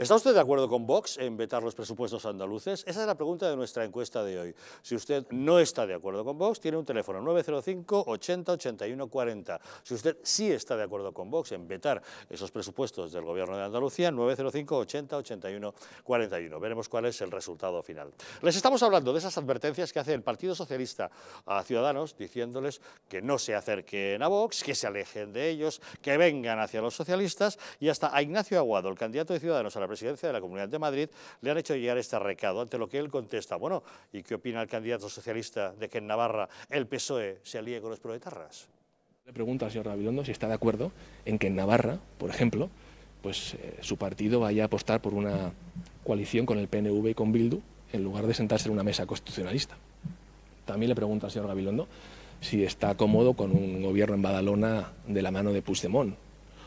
¿Está usted de acuerdo con Vox en vetar los presupuestos andaluces? Esa es la pregunta de nuestra encuesta de hoy. Si usted no está de acuerdo con Vox, tiene un teléfono 905 80 81 40. Si usted sí está de acuerdo con Vox en vetar esos presupuestos del Gobierno de Andalucía, 905 80 81 41. Veremos cuál es el resultado final. Les estamos hablando de esas advertencias que hace el Partido Socialista a Ciudadanos, diciéndoles que no se acerquen a Vox, que se alejen de ellos, que vengan hacia los socialistas y hasta a Ignacio Aguado, el candidato de Ciudadanos a la presidencia de la Comunidad de Madrid, le han hecho llegar este recado, ante lo que él contesta, bueno, ¿y qué opina el candidato socialista de que en Navarra el PSOE se alíe con los proetarras? Le pregunto al señor Gabilondo si está de acuerdo en que en Navarra, por ejemplo, pues eh, su partido vaya a apostar por una coalición con el PNV y con Bildu en lugar de sentarse en una mesa constitucionalista. También le pregunto al señor Gabilondo si está cómodo con un gobierno en Badalona de la mano de Puigdemont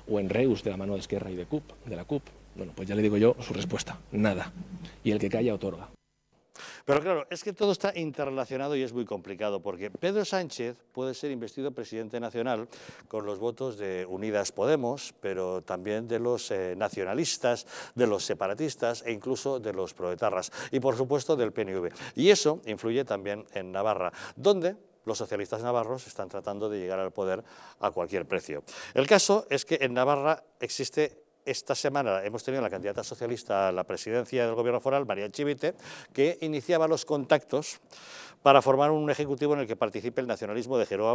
o en Reus de la mano de Esquerra y de, de la CUP. Bueno, pues ya le digo yo su respuesta, nada. Y el que calla otorga. Pero claro, es que todo está interrelacionado y es muy complicado, porque Pedro Sánchez puede ser investido presidente nacional con los votos de Unidas Podemos, pero también de los eh, nacionalistas, de los separatistas e incluso de los proetarras, y por supuesto del PNV. Y eso influye también en Navarra, donde los socialistas navarros están tratando de llegar al poder a cualquier precio. El caso es que en Navarra existe esta semana hemos tenido la candidata socialista a la presidencia del gobierno foral, María Chivite, que iniciaba los contactos para formar un ejecutivo en el que participe el nacionalismo de Jeroa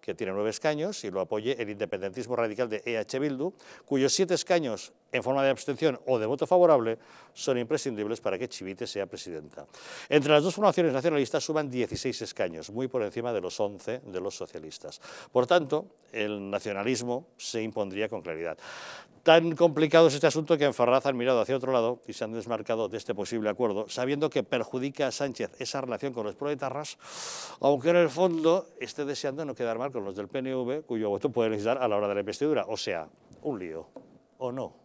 que tiene nueve escaños, y lo apoye el independentismo radical de EH Bildu, cuyos siete escaños en forma de abstención o de voto favorable son imprescindibles para que Chivite sea presidenta. Entre las dos formaciones nacionalistas suban 16 escaños, muy por encima de los 11 de los socialistas. Por tanto, el nacionalismo se impondría con claridad. Tan complicado es este asunto que en Ferraz han mirado hacia otro lado y se han desmarcado de este posible acuerdo, sabiendo que perjudica a Sánchez esa relación con los proletarras, aunque en el fondo esté deseando no quedar mal con los del PNV, cuyo voto puede necesitar a la hora de la investidura. O sea, un lío, ¿o no?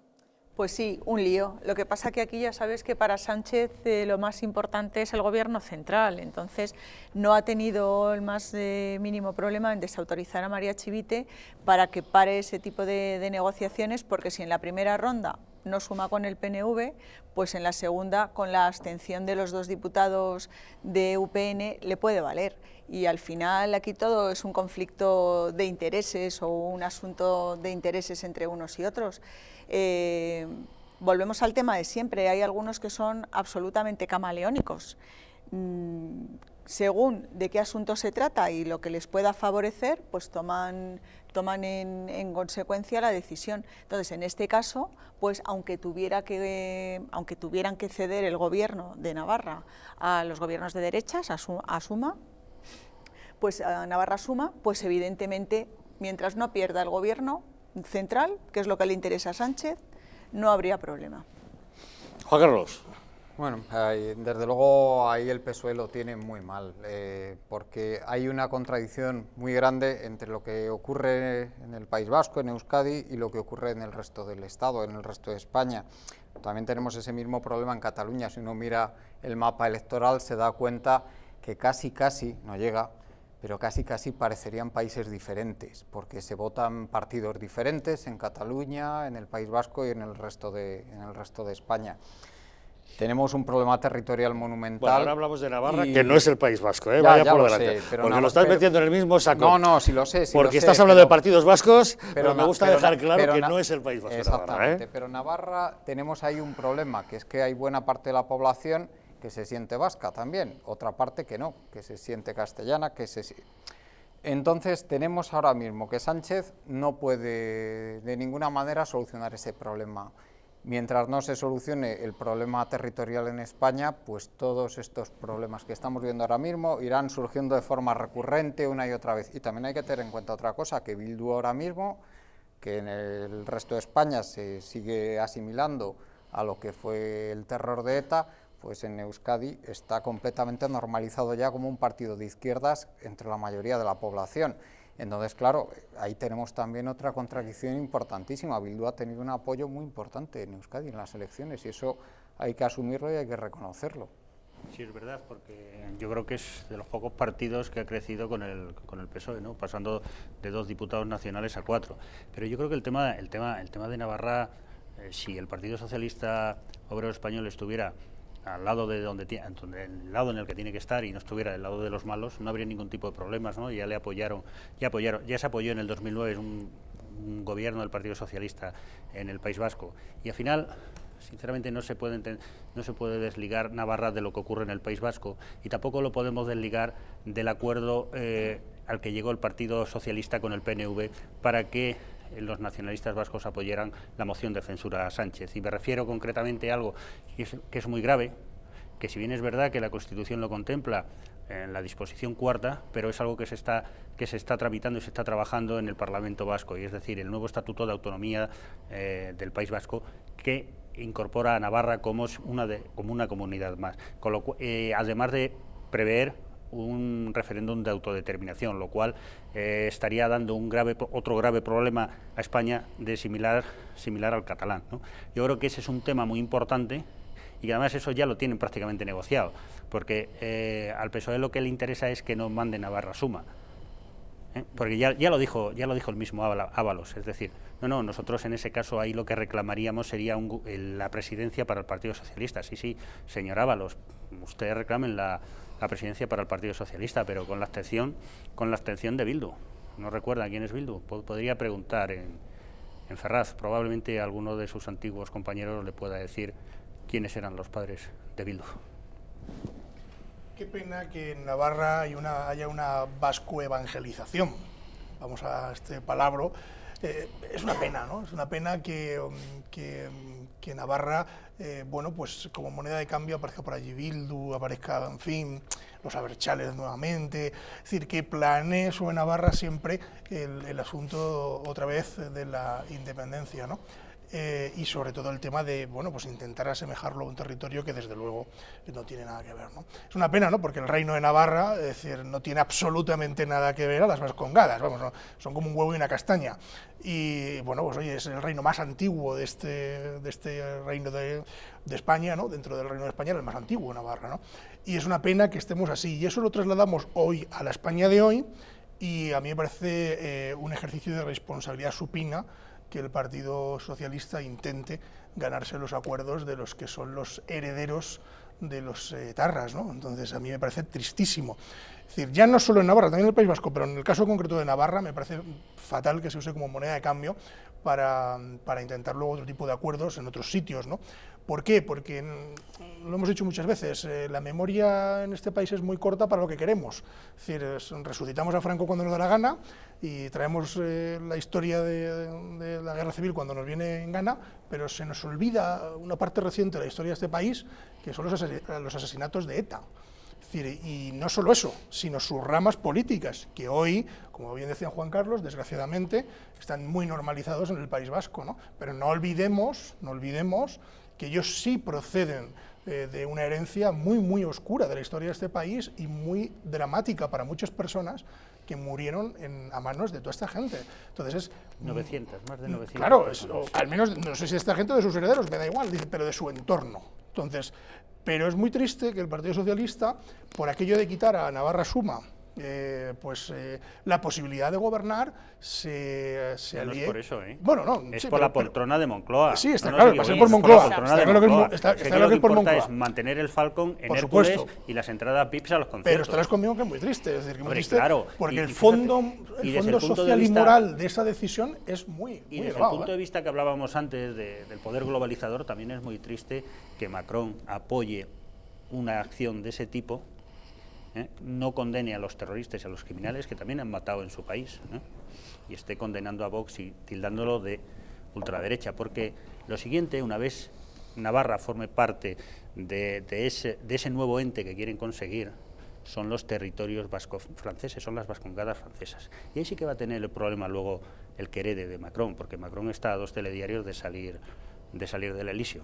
Pues sí, un lío. Lo que pasa que aquí ya sabes que para Sánchez eh, lo más importante es el gobierno central, entonces no ha tenido el más eh, mínimo problema en desautorizar a María Chivite para que pare ese tipo de negociaciones, porque si en la primera ronda no suma con el PNV, pues en la segunda, con la abstención de los dos diputados de UPN, le puede valer. Y al final aquí todo es un conflicto de intereses o un asunto de intereses entre unos y otros. Eh, volvemos al tema de siempre, hay algunos que son absolutamente camaleónicos. Mm, según de qué asunto se trata y lo que les pueda favorecer, pues toman, toman en, consecuencia la decisión. Entonces, en este caso, pues aunque, tuviera que, aunque tuvieran que ceder el gobierno de Navarra a los gobiernos de derechas, a, Suma, pues a Navarra Suma, pues evidentemente, mientras no pierda el gobierno central, que es lo que le interesa a Sánchez, no habría problema. Juan Carlos. Bueno, desde luego ahí el PSOE lo tiene muy mal, eh, porque hay una contradicción muy grande entre lo que ocurre en el País Vasco, en Euskadi, y lo que ocurre en el resto del Estado, en el resto de España. También tenemos ese mismo problema en Cataluña. Si uno mira el mapa electoral se da cuenta que casi, casi, no llega, pero casi, casi parecerían países diferentes, porque se votan partidos diferentes en Cataluña, en el País Vasco y en el resto de, en el resto de España. Tenemos un problema territorial monumental. ahora hablamos de Navarra, que no es el País Vasco, ¿eh? vaya por delante. porque lo estás metiendo en el mismo saco. No, no, sí lo sé. porque estás hablando de partidos vascos, pero, me gusta dejar claro que no es el País Vasco. ¿eh? Exactamente, pero Navarra tenemos ahí un problema, que es que hay buena parte de la población que se siente vasca también, otra parte que no, que se siente castellana, que se... Entonces tenemos ahora mismo que Sánchez no puede de ninguna manera solucionar ese problema. Mientras no se solucione el problema territorial en España, pues todos estos problemas que estamos viendo ahora mismo irán surgiendo de forma recurrente una y otra vez. Y también hay que tener en cuenta otra cosa, que Bildu ahora mismo, que en el resto de España se sigue asimilando a lo que fue el terror de ETA, pues en Euskadi está completamente normalizado ya como un partido de izquierdas entre la mayoría de la población. Entonces, claro, ahí tenemos también otra contradicción importantísima. Bildu ha tenido un apoyo muy importante en Euskadi en las elecciones y eso hay que asumirlo y hay que reconocerlo. Sí, es verdad, porque yo creo que es de los pocos partidos que ha crecido con el, con el PSOE, ¿no? pasando de dos diputados nacionales a cuatro. Pero yo creo que el tema, el tema, el tema de Navarra, eh, si el Partido Socialista Obrero Español estuviera al lado de donde, el lado en el que tiene que estar y no estuviera del lado de los malos, no habría ningún tipo de problemas, ¿no? Ya le apoyaron, ya apoyaron, ya se apoyó en el 2009 un, un gobierno del Partido Socialista en el País Vasco y al final sinceramente no se puede no se puede desligar Navarra de lo que ocurre en el País Vasco y tampoco lo podemos desligar del acuerdo eh, al que llegó el Partido Socialista con el PNV para que eh, los nacionalistas vascos apoyaran la moción de censura a Sánchez. Y me refiero concretamente a algo que es, muy grave, que si bien es verdad que la Constitución lo contempla en la disposición cuarta, pero es algo que se está que se está tramitando y se está trabajando en el Parlamento Vasco, y es decir, el nuevo Estatuto de Autonomía eh, del País Vasco que incorpora a Navarra como una de, como una comunidad más, Con lo, eh, además de prever un referéndum de autodeterminación, lo cual eh, estaría dando un grave, otro grave problema a España de similar, similar al catalán. Yo creo que ese es un tema muy importante y que además eso ya lo tienen prácticamente negociado, porque eh, al PSOE lo que le interesa es que no manden a barra suma. ¿eh? Porque ya, ya, lo dijo, ya lo dijo el mismo Ábalos, es decir, no, no, nosotros en ese caso ahí lo que reclamaríamos sería la presidencia para el Partido Socialista. Sí, sí, señor Ábalos, usted reclamen la, la presidencia para el Partido Socialista, pero con la abstención, con la abstención de Bildu. No recuerda quién es Bildu. Podría preguntar en, Ferraz. Probablemente alguno de sus antiguos compañeros le pueda decir quiénes eran los padres de Bildu. Qué pena que en Navarra hay una, haya una evangelización Vamos a este palabra. Eh, es una pena, ¿no? Es una pena que que Navarra, eh, bueno, pues como moneda de cambio aparezca por allí Bildu, aparezca, en fin, los Aberchales nuevamente, es decir, que planee sobre Navarra siempre el, el asunto otra vez de la independencia, ¿no? Eh, y sobre todo el tema de bueno, pues intentar asemejarlo a un territorio que desde luego no tiene nada que ver. Es una pena, ¿no? porque el reino de Navarra es decir, no tiene absolutamente nada que ver a las vascongadas, vamos, son como un huevo y una castaña. Y bueno, pues oye, es el reino más antiguo de este, este reino de, España, ¿no? dentro del reino de España el más antiguo de Navarra. Y es una pena que estemos así. Y eso lo trasladamos hoy a la España de hoy y a mí me parece eh, un ejercicio de responsabilidad supina que el Partido Socialista intente ganarse los acuerdos de los que son los herederos de los eh, tarras, ¿no? Entonces a mí me parece tristísimo. Es decir, ya no solo en Navarra, también en el País Vasco, pero en el caso concreto de Navarra me parece fatal que se use como moneda de cambio para, intentar luego otro tipo de acuerdos en otros sitios, ¿no? ¿Por qué? Porque, mm, lo hemos dicho muchas veces, eh, la memoria en este país es muy corta para lo que queremos. Es decir, resucitamos a Franco cuando nos da la gana y traemos eh, la historia de, la guerra civil cuando nos viene en gana, pero se nos olvida una parte reciente de la historia de este país que son los asesinatos de ETA. y no solo eso, sino sus ramas políticas, que hoy, como bien decía Juan Carlos, desgraciadamente están muy normalizados en el País Vasco. ¿no? Pero no olvidemos, no olvidemos que ellos sí proceden eh, de una herencia muy, muy oscura de la historia de este país y muy dramática para muchas personas que murieron en, a manos de toda esta gente. Entonces es... 900, más de 900. Claro, al menos, no sé si esta gente de sus herederos, me da igual, pero de su entorno. Entonces, pero es muy triste que el Partido Socialista, por aquello de quitar a Navarra Suma, eh, pues eh, la posibilidad de gobernar se, se no, es por eso, ¿eh? Bueno, no. Es por la poltrona de Moncloa. Sí, está claro, va por Moncloa. Que es, lo que importa es mantener el Falcon en el puesto y las entradas Pips a los conciertos. Pero estarás conmigo que es muy triste. Es decir, que muy triste Porque el fondo, el fondo social y moral de esa decisión es muy, Y desde el punto de vista que hablábamos antes del poder globalizador, también es muy triste que Macron apoye una acción de ese tipo ¿eh? no condene a los terroristas y a los criminales que también han matado en su país y esté condenando a Vox y tildándolo de ultraderecha, porque lo siguiente, una vez Navarra forme parte de, ese, nuevo ente que quieren conseguir, son los territorios vasco franceses, son las vascongadas francesas. Y ahí sí que va a tener el problema luego el querede de Macron, porque Macron está a dos telediarios de salir, de salir del Elisio.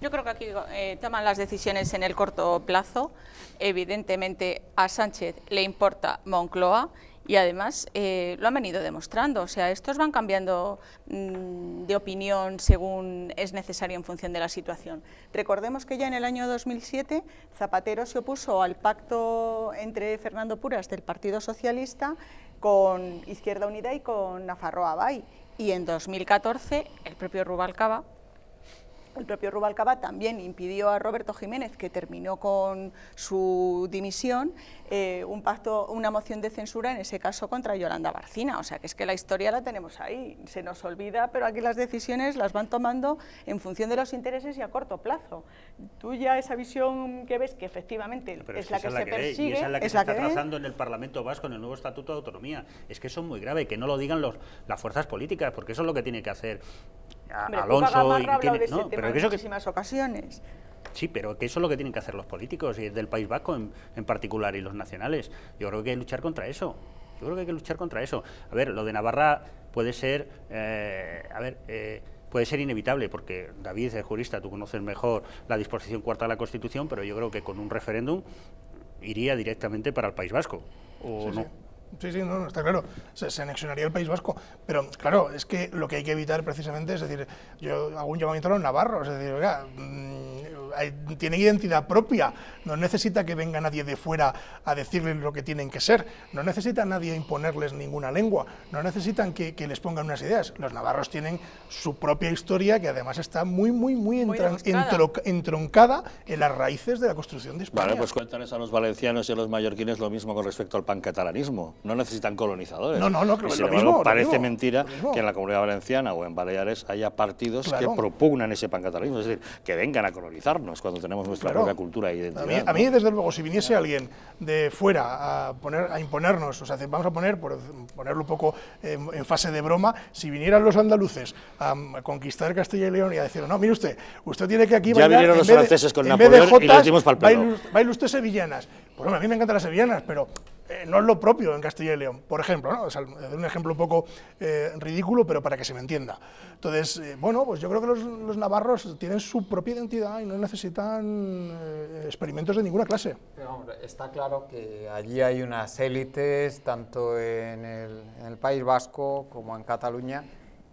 Yo creo que aquí eh, toman las decisiones en el corto plazo. Evidentemente a Sánchez le importa Moncloa y además eh, lo han venido demostrando. O sea, estos van cambiando mm, de opinión según es necesario en función de la situación. Recordemos que ya en el año 2007 Zapatero se opuso al pacto entre Fernando Puras del Partido Socialista con Izquierda Unida y con Nafarroa Bay. Y en 2014 el propio Rubalcaba el propio Rubalcaba también impidió a Roberto Jiménez, que terminó con su dimisión, eh, un pacto, una moción de censura, en ese caso contra Yolanda Barcina. O sea, que es que la historia la tenemos ahí, se nos olvida, pero aquí las decisiones las van tomando en función de los intereses y a corto plazo. Tú ya esa visión que ves, que efectivamente es, la que, se persigue... Y es la que se está trazando en el Parlamento Vasco, en el nuevo Estatuto de Autonomía. Es que eso es muy grave, que no lo digan los, las fuerzas políticas, porque eso es lo que tiene que hacer Alonso y, no, pero en muchísimas que, ocasiones. Sí, pero que eso es lo que tienen que hacer los políticos y del País Vasco en, particular y los nacionales. Yo creo que hay que luchar contra eso. Yo creo que hay que luchar contra eso. A ver, lo de Navarra puede ser, eh, a ver, eh, puede ser inevitable, porque David es jurista, tú conoces mejor la disposición cuarta de la Constitución, pero yo creo que con un referéndum iría directamente para el País Vasco, ¿o no? Sí, sí, no, está claro. Se, anexionaría el País Vasco. Pero claro, es que lo que hay que evitar precisamente es decir, yo hago un llamamiento a los navarros, es decir, oiga, mm, identidad propia, no necesita que venga nadie de fuera a decirles lo que tienen que ser, no necesita nadie imponerles ninguna lengua, no necesitan que, les pongan unas ideas. Los navarros tienen su propia historia que además está muy, muy, muy, entroncada en las raíces de la construcción de España. Vale, pues cuéntales a los valencianos y a los mallorquines lo mismo con respecto al pancatalanismo no necesitan colonizadores. No, no, no, creo, lo mismo, parece mentira que en la Comunidad Valenciana o en Baleares haya partidos que propugnan ese pancatalismo es decir, que vengan a colonizarnos cuando tenemos nuestra propia cultura e identidad. A mí, desde luego, si viniese alguien de fuera a, poner, a imponernos, o sea, vamos a poner, por ponerlo un poco en, fase de broma, si vinieran los andaluces mm, a, conquistar Castilla y León y a decir, no, mire usted, usted tiene que aquí... Ya vinieron los franceses con Napoleón y para el usted sevillanas. Pues a mí me encantan las sevillanas, pero eh, no es lo propio en Castilla y León, por ejemplo, ¿no? un ejemplo un poco eh, ridículo, pero para que se me entienda. Entonces, eh, bueno, pues yo creo que los, navarros tienen su propia identidad y no necesitan experimentos de ninguna clase. está claro que allí hay unas élites, tanto en el País Vasco como en Cataluña,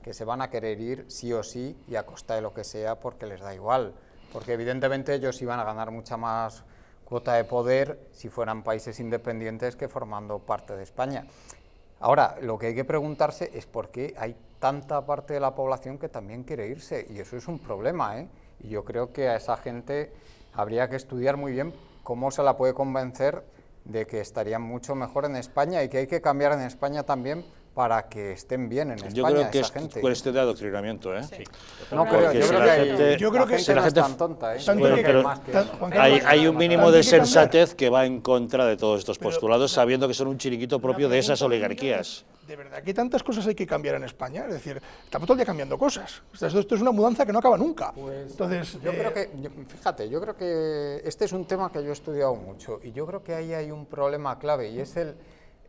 que se van a querer ir sí o sí y a costa de lo que sea porque les da igual. Porque evidentemente ellos iban a ganar mucha más cuota de poder si fueran países independientes que formando parte de España. Ahora, lo que hay que preguntarse es por qué hay tanta parte de la población que también quiere irse, y eso es un problema, ¿eh? Y yo creo que a esa gente habría que estudiar muy bien cómo se la puede convencer de que estarían mucho mejor en España y que hay que cambiar en España también para que estén bien en España yo creo que es cuestión de adoctrinamiento, ¿eh? No, creo, yo, que hay, la gente es tan tonta, ¿eh? hay, un mínimo de sensatez que va en contra de todos estos postulados, sabiendo que son un chiriquito propio de esas oligarquías. ¿De verdad que tantas cosas hay que cambiar en España? Es decir, estamos todo el día cambiando cosas. esto, es una mudanza que no acaba nunca. Pues, Entonces, yo creo eh, que, fíjate, yo creo que este es un tema que yo he estudiado mucho y yo creo que ahí hay un problema clave y es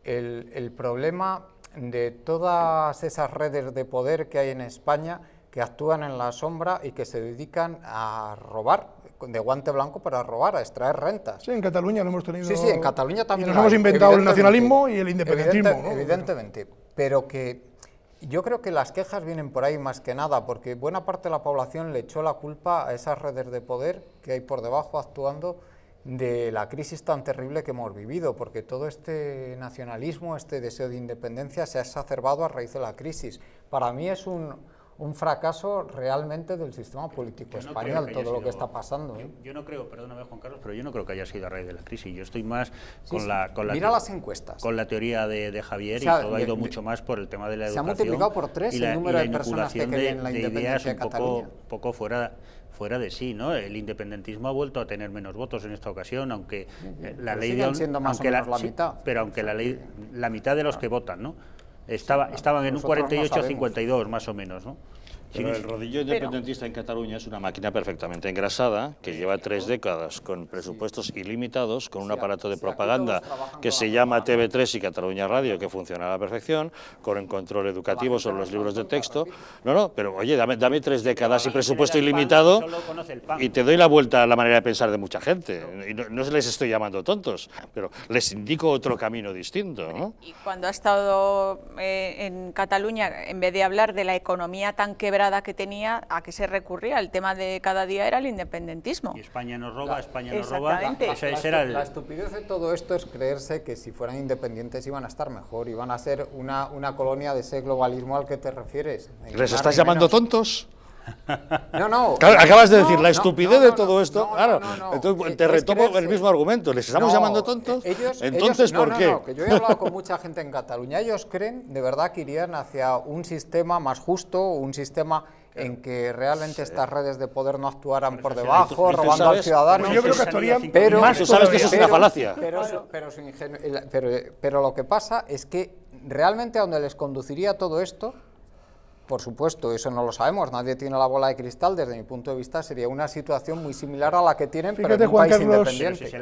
el problema de todas esas redes de poder que hay en España que actúan en la sombra y que se dedican a robar, de guante blanco para robar, a extraer rentas. Sí, en Cataluña lo hemos tenido. Sí, sí, en Cataluña también. Y nos hemos inventado el nacionalismo y el independentismo. Evidentemente, pero que yo creo que las quejas vienen por ahí más que nada, porque buena parte de la población le echó la culpa a esas redes de poder que hay por debajo actuando de la crisis tan terrible que hemos vivido, porque todo este nacionalismo, este deseo de independencia se ha exacerbado a raíz de la crisis. Para mí es un un fracaso realmente del sistema político español, todo lo que está pasando. ¿eh? Yo, no creo, perdóname Juan Carlos, pero yo no creo que haya sido a raíz de la crisis. Yo estoy más con, la, Con la teoría de, Javier y todo ha ido mucho más por el tema de la educación. Se ha multiplicado por tres el número de personas que creen la independencia de, ideas un poco, fuera fuera de sí, ¿no? El independentismo ha vuelto a tener menos votos en esta ocasión, aunque eh, la ley de, siendo más aunque la, mitad. pero aunque la ley la mitad de los ah. que votan, ¿no? Estaba, estaban en un 48-52 más o menos, ¿no? el rodillo independentista en Cataluña es una máquina perfectamente engrasada que lleva tres décadas con presupuestos ilimitados, con un aparato de propaganda que se llama TV3 y Cataluña Radio, que funciona a la perfección, con el control educativo sobre los libros de texto. No, no, pero oye, dame, dame tres décadas y presupuesto ilimitado y te doy la vuelta a la manera de pensar de mucha gente. no, se les estoy llamando tontos, pero les indico otro camino distinto. ¿no? Y cuando ha estado eh, en Cataluña, en vez de hablar de la economía tan quebrada, que tenía, ¿a qué se recurría? El tema de cada día era el independentismo. España nos roba, España nos roba. La, estupidez de todo esto es creerse que si fueran independientes iban a estar mejor, iban a ser una, una colonia de ese globalismo al que te refieres. ¿Les estás llamando tontos? No, no. acabas de decir la estupidez de todo esto. claro. Eh, te retomo el mismo argumento. ¿Les estamos llamando eh, tontos? Entonces, ¿por qué? que yo he hablado con mucha gente en Cataluña. Ellos creen de verdad que irían hacia un sistema más justo, un sistema en que realmente estas redes de poder no actuaran por debajo, robando al ciudadano. yo creo que actuarían pero, sabes que eso es una falacia. Pero, pero, lo que pasa es que realmente a donde les conduciría todo esto por supuesto, eso no lo sabemos, nadie tiene la bola de cristal, desde mi punto de vista sería una situación muy similar a la que tienen, pero en un Juan Carlos,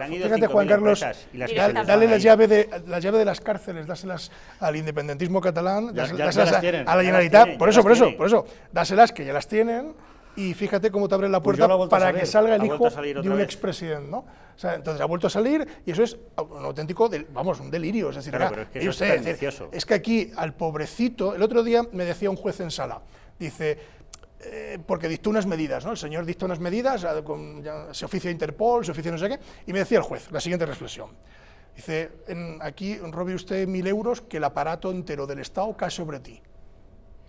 fíjate Juan Carlos, las dale, la, llave de, la llave de las cárceles, dáselas al independentismo catalán, dáselas, la Generalitat, por eso, por eso, por eso, dáselas que ya las tienen, y fíjate cómo te abre la pues puerta para que salga el hijo de un expresidente, ¿no? entonces ha vuelto a salir y eso es un auténtico, del, vamos, un delirio. Es decir, es, que aquí al pobrecito, el otro día me decía un juez en sala, dice, eh, porque dictó unas medidas, ¿no? El señor dictó unas medidas, ah, se oficia Interpol, se oficia no sé qué, y me decía el juez la siguiente reflexión. Dice, aquí robe usted mil euros que el aparato entero del Estado cae sobre ti.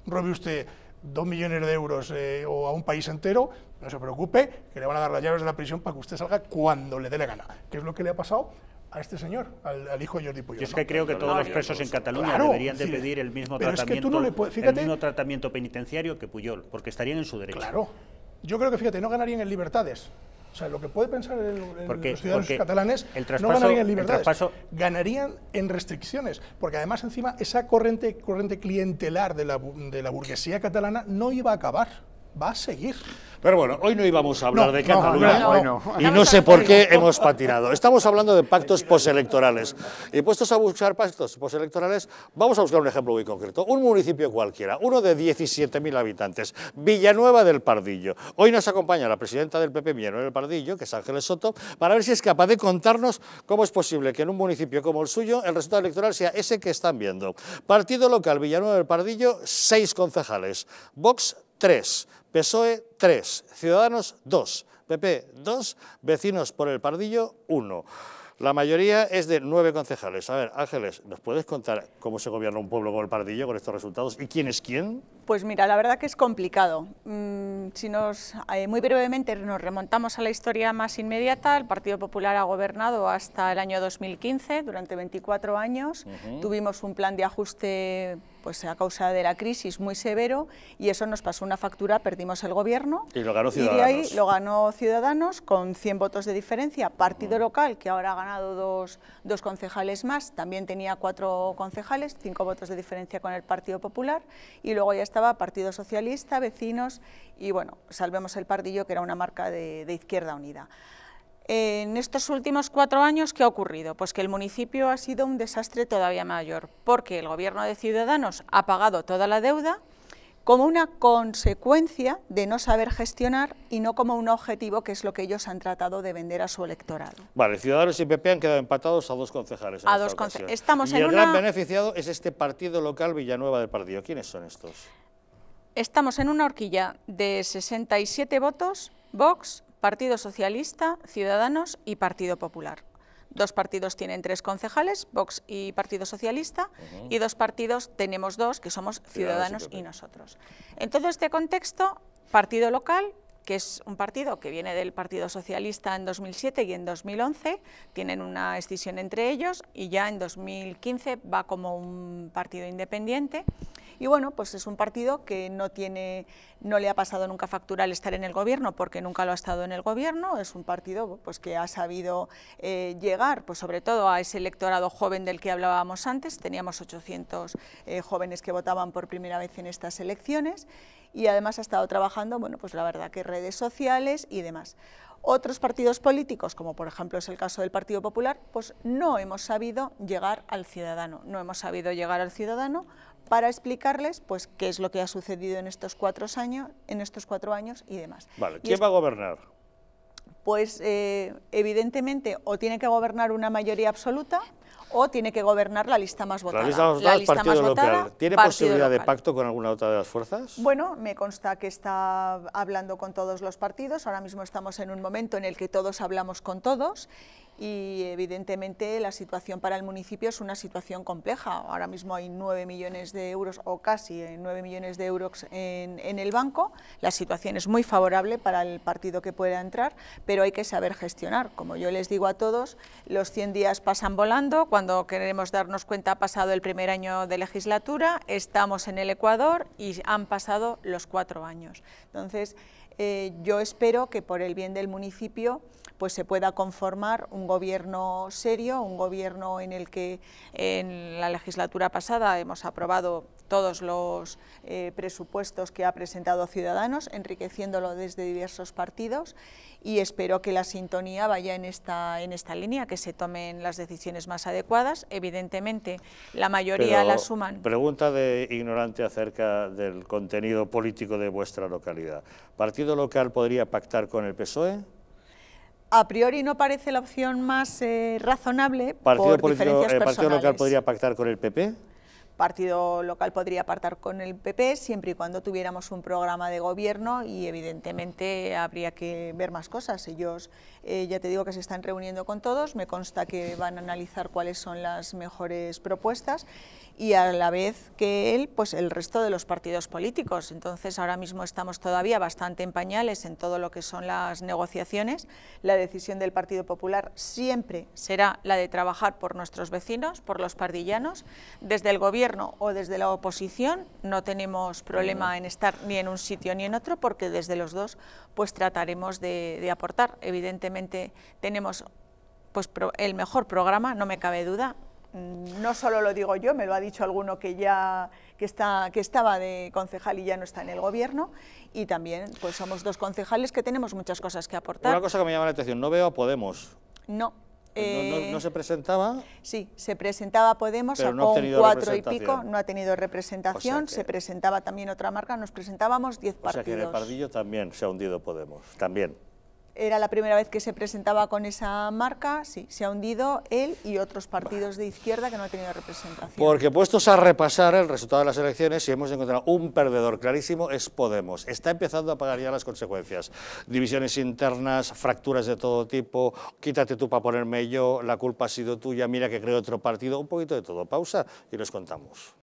Robe usted dos millones de euros eh, o a un país entero, no se preocupe, que le van a dar las llaves de la prisión para que usted salga cuando le dé la gana, qué es lo que le ha pasado a este señor, al, hijo de Jordi Puyol. es que creo que todos los presos en Cataluña deberían de pedir el mismo, tratamiento, el mismo tratamiento penitenciario que Puyol, porque estarían en su derecho. Claro. Yo creo que, fíjate, no ganarían en libertades, sea, lo que puede pensar el, los ciudadanos catalanes el no ganarían en libertades, ganarían en restricciones, porque además encima esa corriente, corriente clientelar de la, de la burguesía catalana no iba a acabar, va a seguir. Pero bueno, hoy no íbamos a hablar de Cataluña y no sé por qué hemos patinado. Estamos hablando de pactos postelectorales. Y puestos a buscar pactos postelectorales, vamos a buscar un ejemplo muy concreto. Un municipio cualquiera, uno de 17.000 habitantes, Villanueva del Pardillo. Hoy nos acompaña la presidenta del PP Villanueva del Pardillo, que es Ángeles Soto, para ver si es capaz de contarnos cómo es posible que en un municipio como el suyo el resultado electoral sea ese que están viendo. Partido local Villanueva del Pardillo, seis concejales. Vox, tres. PSOE tres. Ciudadanos dos. PP dos. Vecinos por el Pardillo uno. La mayoría es de nueve concejales. A ver, Ángeles, ¿nos puedes contar cómo se gobierna un pueblo por el Pardillo con estos resultados y quién es quién? Pues mira, la verdad que es complicado. Mm, si nos, eh, muy brevemente nos remontamos a la historia más inmediata, el Partido Popular ha gobernado hasta el año 2015, durante 24 años. Tuvimos un plan de ajuste pues a causa de la crisis muy severo y eso nos pasó una factura, perdimos el gobierno. Y lo ganó Ciudadanos. Y de ahí lo ganó Ciudadanos con 100 votos de diferencia. Partido local, que ahora ha ganado dos, concejales más, también tenía cuatro concejales, cinco votos de diferencia con el Partido Popular y luego ya estaba Partido Socialista, Vecinos y bueno, Salvemos el Pardillo, que era una marca de Izquierda Unida en estos últimos cuatro años, ¿qué ha ocurrido? Pues que el municipio ha sido un desastre todavía mayor, porque el gobierno de Ciudadanos ha pagado toda la deuda como una consecuencia de no saber gestionar y no como un objetivo que es lo que ellos han tratado de vender a su electorado. Vale, Ciudadanos y PP han quedado empatados a dos concejales. a dos Estamos y el gran beneficiado es este partido local Villanueva del Partido. ¿Quiénes son estos? Estamos en una horquilla de 67 votos, Vox, Partido Socialista, Ciudadanos y Partido Popular. Dos partidos tienen tres concejales, Vox y Partido Socialista, y dos partidos tenemos dos, que somos Ciudadanos, y, y nosotros. En todo este contexto, Partido Local que es un partido que viene del Partido Socialista en 2007 y en 2011, tienen una escisión entre ellos y ya en 2015 va como un partido independiente y bueno, pues es un partido que no, tiene, no le ha pasado nunca factura el estar en el gobierno, porque nunca lo ha estado en el gobierno, es un partido pues, que ha sabido eh, llegar, pues sobre todo a ese electorado joven del que hablábamos antes, teníamos 800 eh, jóvenes que votaban por primera vez en estas elecciones, y además ha estado trabajando, bueno, pues la verdad que redes sociales y demás. Otros partidos políticos, como por ejemplo es el caso del Partido Popular, pues no hemos sabido llegar al ciudadano, no hemos sabido llegar al ciudadano para explicarles pues, qué es lo que ha sucedido en estos cuatro años, en estos cuatro años y demás. ¿quién va a gobernar? Pues eh, evidentemente o tiene que gobernar una mayoría absoluta o tiene que gobernar la lista más votada. La lista más votada, ¿Tiene posibilidad de pacto con alguna otra de las fuerzas? Bueno, me consta que está hablando con todos los partidos. Ahora mismo estamos en un momento en el que todos hablamos con todos y evidentemente la situación para el municipio es una situación compleja. Ahora mismo hay 9 millones de euros o casi 9 eh, millones de euros en, el banco. La situación es muy favorable para el partido que pueda entrar, pero hay que saber gestionar. Como yo les digo a todos, los 100 días pasan volando. Cuando queremos darnos cuenta ha pasado el primer año de legislatura, estamos en el Ecuador y han pasado los cuatro años. Entonces, eh, yo espero que por el bien del municipio pues se pueda conformar un gobierno serio, un gobierno en el que en la legislatura pasada hemos aprobado todos los eh, presupuestos que ha presentado Ciudadanos, enriqueciéndolo desde diversos partidos y espero que la sintonía vaya en esta, en esta línea, que se tomen las decisiones más adecuadas. Evidentemente, la mayoría la suman. Pregunta de ignorante acerca del contenido político de vuestra localidad. ¿Partido local podría pactar con el PSOE? A priori no parece la opción más eh, razonable partido por diferencias eh, Partido Local podría pactar con el PP? Partido local podría pactar con el PP siempre y cuando tuviéramos un programa de gobierno y evidentemente habría que ver más cosas. Ellos eh, ya te digo que se están reuniendo con todos, me consta que van a analizar cuáles son las mejores propuestas y a la vez que él, pues el resto de los partidos políticos. Entonces ahora mismo estamos todavía bastante en pañales en todo lo que son las negociaciones. La decisión del Partido Popular siempre será la de trabajar por nuestros vecinos, por los pardillanos. Desde el Gobierno o desde la oposición no tenemos problema en estar ni en un sitio ni en otro porque desde los dos pues trataremos de, aportar. Evidentemente tenemos pues, el mejor programa, no me cabe duda, Mm, no solo lo digo yo, me lo ha dicho alguno que ya que, está, que estaba de concejal y ya no está en el gobierno, y también pues somos dos concejales que tenemos muchas cosas que aportar. Una cosa que me llama la atención, no veo a Podemos. No. no, eh, se presentaba? Sí, se presentaba Podemos, con cuatro y pico, no ha tenido representación, se presentaba también otra marca, nos presentábamos diez partidos. O sea que Pardillo también se ha hundido Podemos, también era la primera vez que se presentaba con esa marca, sí, se ha hundido él y otros partidos de izquierda que no han tenido representación. Porque puestos a repasar el resultado de las elecciones, si hemos encontrado un perdedor clarísimo, es Podemos. Está empezando a pagar ya las consecuencias. Divisiones internas, fracturas de todo tipo, quítate tú para ponerme yo, la culpa ha sido tuya, mira que creo otro partido, un poquito de todo. Pausa y los contamos.